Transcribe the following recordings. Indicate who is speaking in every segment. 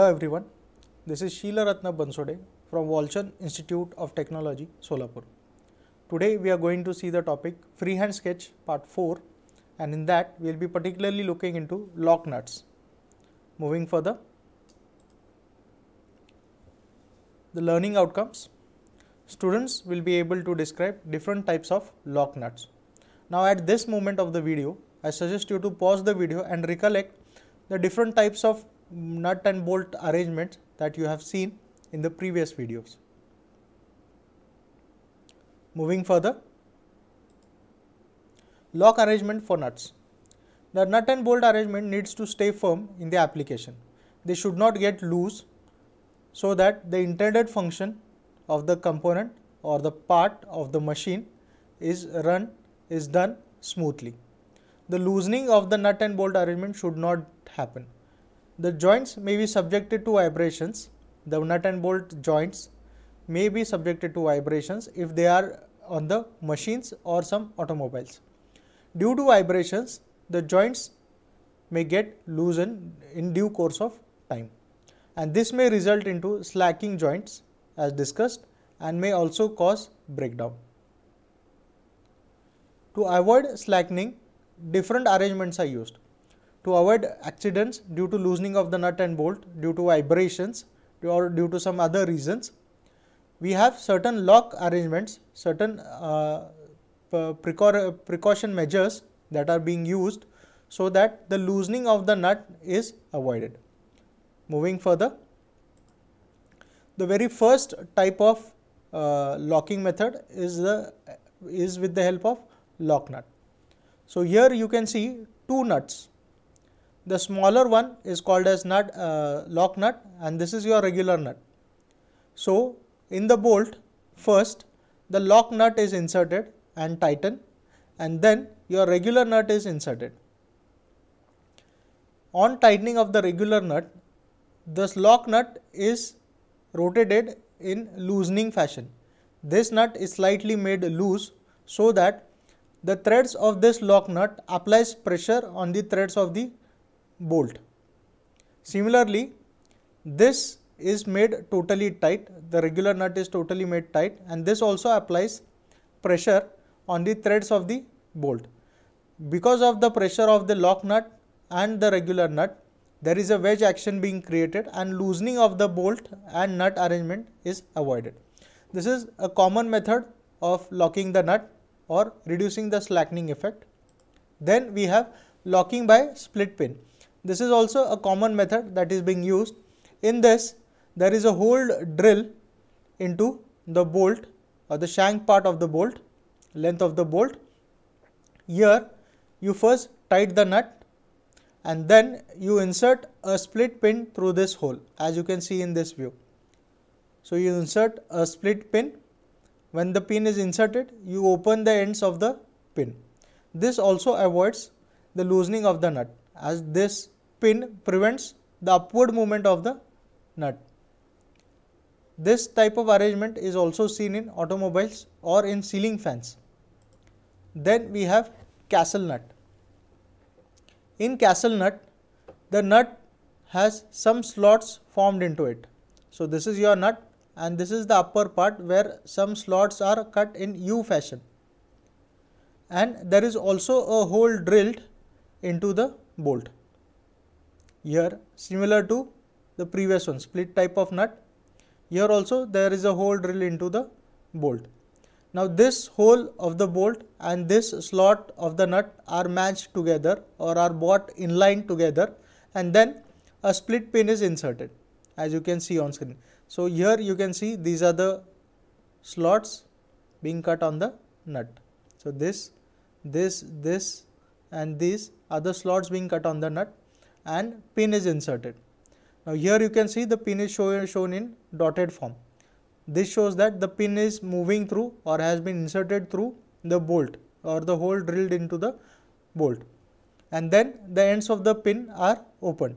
Speaker 1: Hello everyone, this is Sheila Ratna Bansode from Walchan Institute of Technology, Solapur. Today we are going to see the topic freehand sketch part 4 and in that we will be particularly looking into lock nuts. Moving further, the learning outcomes. Students will be able to describe different types of lock nuts. Now at this moment of the video, I suggest you to pause the video and recollect the different types of nut and bolt arrangements that you have seen in the previous videos. Moving further, lock arrangement for nuts. The nut and bolt arrangement needs to stay firm in the application. They should not get loose so that the intended function of the component or the part of the machine is run is done smoothly. The loosening of the nut and bolt arrangement should not happen. The joints may be subjected to vibrations. The nut and bolt joints may be subjected to vibrations if they are on the machines or some automobiles. Due to vibrations, the joints may get loosened in due course of time and this may result into slacking joints as discussed and may also cause breakdown. To avoid slackening, different arrangements are used to avoid accidents due to loosening of the nut and bolt due to vibrations or due to some other reasons. We have certain lock arrangements, certain uh, precaution measures that are being used so that the loosening of the nut is avoided. Moving further, the very first type of uh, locking method is the is with the help of lock nut. So, here you can see two nuts the smaller one is called as nut, uh, lock nut and this is your regular nut. So in the bolt first the lock nut is inserted and tightened and then your regular nut is inserted. On tightening of the regular nut, this lock nut is rotated in loosening fashion. This nut is slightly made loose so that the threads of this lock nut applies pressure on the threads of the bolt. Similarly, this is made totally tight, the regular nut is totally made tight and this also applies pressure on the threads of the bolt. Because of the pressure of the lock nut and the regular nut, there is a wedge action being created and loosening of the bolt and nut arrangement is avoided. This is a common method of locking the nut or reducing the slackening effect. Then we have locking by split pin. This is also a common method that is being used. In this, there is a hole drill into the bolt or the shank part of the bolt, length of the bolt. Here, you first tight the nut and then you insert a split pin through this hole as you can see in this view. So, you insert a split pin. When the pin is inserted, you open the ends of the pin. This also avoids the loosening of the nut as this pin prevents the upward movement of the nut. This type of arrangement is also seen in automobiles or in ceiling fans. Then we have castle nut. In castle nut, the nut has some slots formed into it. So, this is your nut and this is the upper part where some slots are cut in U fashion. And there is also a hole drilled into the bolt. Here similar to the previous one split type of nut. Here also there is a hole drilled into the bolt. Now this hole of the bolt and this slot of the nut are matched together or are brought in line together and then a split pin is inserted as you can see on screen. So here you can see these are the slots being cut on the nut. So this, this, this and these are the slots being cut on the nut and pin is inserted. Now here you can see the pin is show, shown in dotted form. This shows that the pin is moving through or has been inserted through the bolt or the hole drilled into the bolt and then the ends of the pin are open.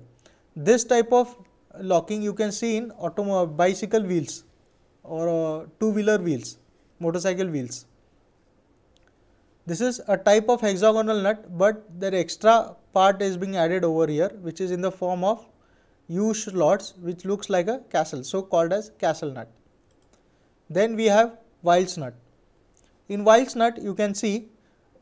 Speaker 1: This type of locking you can see in automobile bicycle wheels or uh, two wheeler wheels, motorcycle wheels. This is a type of hexagonal nut, but the extra part is being added over here, which is in the form of U slots, which looks like a castle, so called as castle nut. Then we have wilds nut. In wilds nut, you can see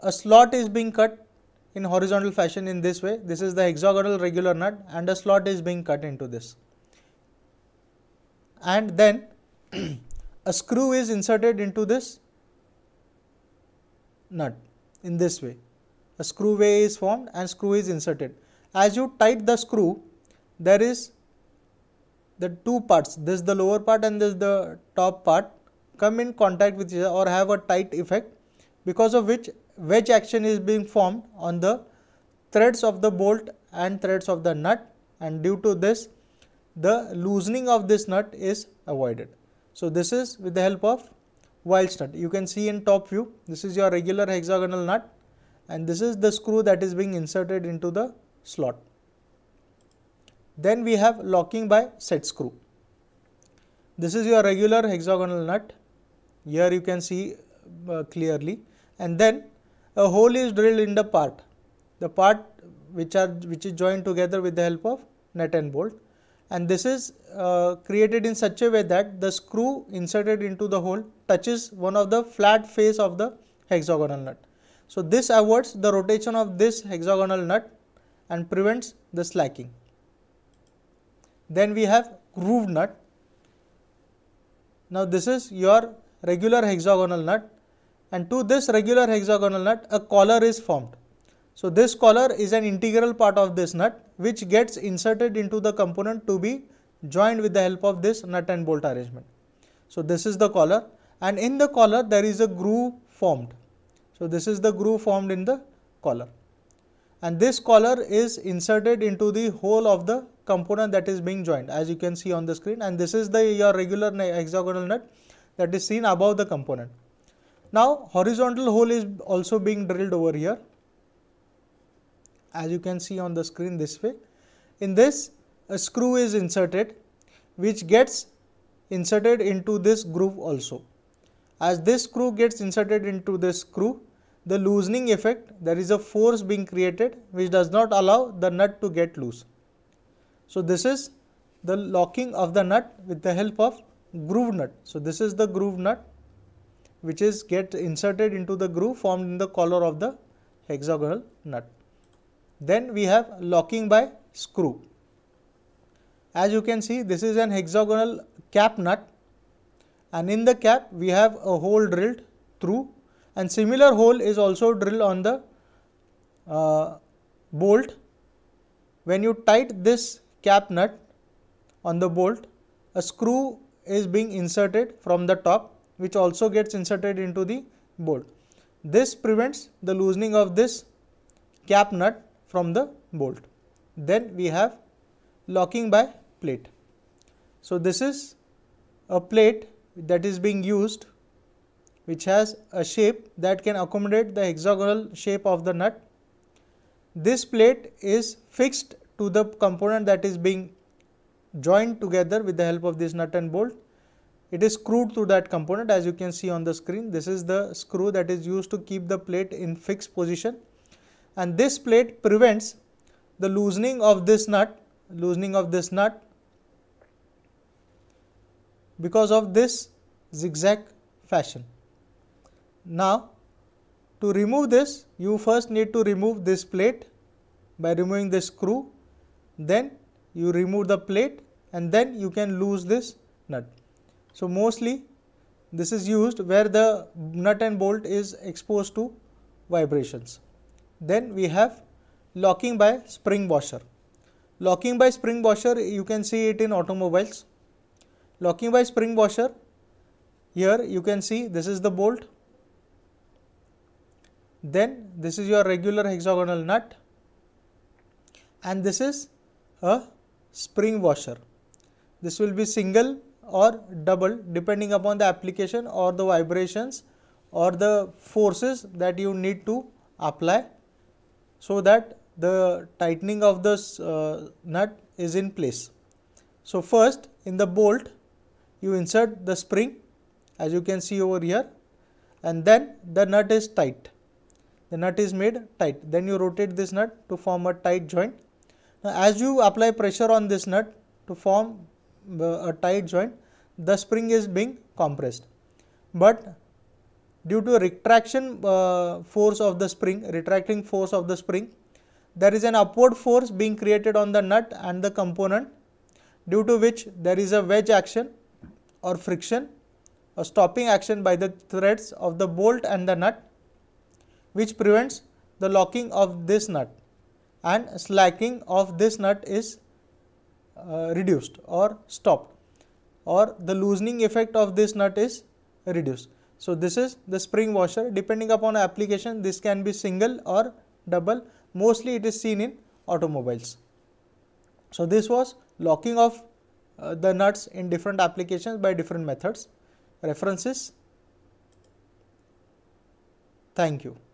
Speaker 1: a slot is being cut in horizontal fashion in this way. This is the hexagonal regular nut and a slot is being cut into this. And then a screw is inserted into this nut in this way. A screw way is formed and screw is inserted. As you tight the screw, there is the two parts, this is the lower part and this is the top part come in contact with each other or have a tight effect because of which wedge action is being formed on the threads of the bolt and threads of the nut and due to this the loosening of this nut is avoided. So, this is with the help of Wild stud, You can see in top view, this is your regular hexagonal nut and this is the screw that is being inserted into the slot. Then we have locking by set screw. This is your regular hexagonal nut. Here you can see uh, clearly and then a hole is drilled in the part. The part which are which is joined together with the help of nut and bolt and this is uh, created in such a way that the screw inserted into the hole touches one of the flat face of the hexagonal nut. So, this avoids the rotation of this hexagonal nut and prevents the slacking. Then we have grooved nut. Now, this is your regular hexagonal nut and to this regular hexagonal nut a collar is formed. So, this collar is an integral part of this nut which gets inserted into the component to be joined with the help of this nut and bolt arrangement. So, this is the collar and in the collar there is a groove formed. So, this is the groove formed in the collar and this collar is inserted into the hole of the component that is being joined as you can see on the screen and this is the your regular hexagonal nut that is seen above the component. Now horizontal hole is also being drilled over here as you can see on the screen this way. In this a screw is inserted which gets inserted into this groove also. As this screw gets inserted into this screw the loosening effect there is a force being created which does not allow the nut to get loose. So, this is the locking of the nut with the help of groove nut. So, this is the groove nut which is get inserted into the groove formed in the collar of the hexagonal nut. Then we have locking by screw. As you can see, this is an hexagonal cap nut and in the cap we have a hole drilled through and similar hole is also drilled on the uh, bolt. When you tight this cap nut on the bolt, a screw is being inserted from the top which also gets inserted into the bolt. This prevents the loosening of this cap nut from the bolt. Then we have locking by plate. So, this is a plate that is being used which has a shape that can accommodate the hexagonal shape of the nut. This plate is fixed to the component that is being joined together with the help of this nut and bolt. It is screwed to that component as you can see on the screen. This is the screw that is used to keep the plate in fixed position and this plate prevents the loosening of this nut, loosening of this nut because of this zigzag fashion. Now, to remove this, you first need to remove this plate by removing this screw, then you remove the plate and then you can loose this nut. So, mostly this is used where the nut and bolt is exposed to vibrations. Then we have locking by spring washer. Locking by spring washer, you can see it in automobiles. Locking by spring washer, here you can see this is the bolt. Then this is your regular hexagonal nut and this is a spring washer. This will be single or double depending upon the application or the vibrations or the forces that you need to apply so that the tightening of this uh, nut is in place. So first in the bolt you insert the spring as you can see over here and then the nut is tight. The nut is made tight. Then you rotate this nut to form a tight joint. Now as you apply pressure on this nut to form uh, a tight joint the spring is being compressed. But due to retraction uh, force of the spring, retracting force of the spring, there is an upward force being created on the nut and the component due to which there is a wedge action or friction or stopping action by the threads of the bolt and the nut which prevents the locking of this nut and slacking of this nut is uh, reduced or stopped or the loosening effect of this nut is reduced. So, this is the spring washer depending upon application this can be single or double mostly it is seen in automobiles. So, this was locking of uh, the nuts in different applications by different methods. References. Thank you.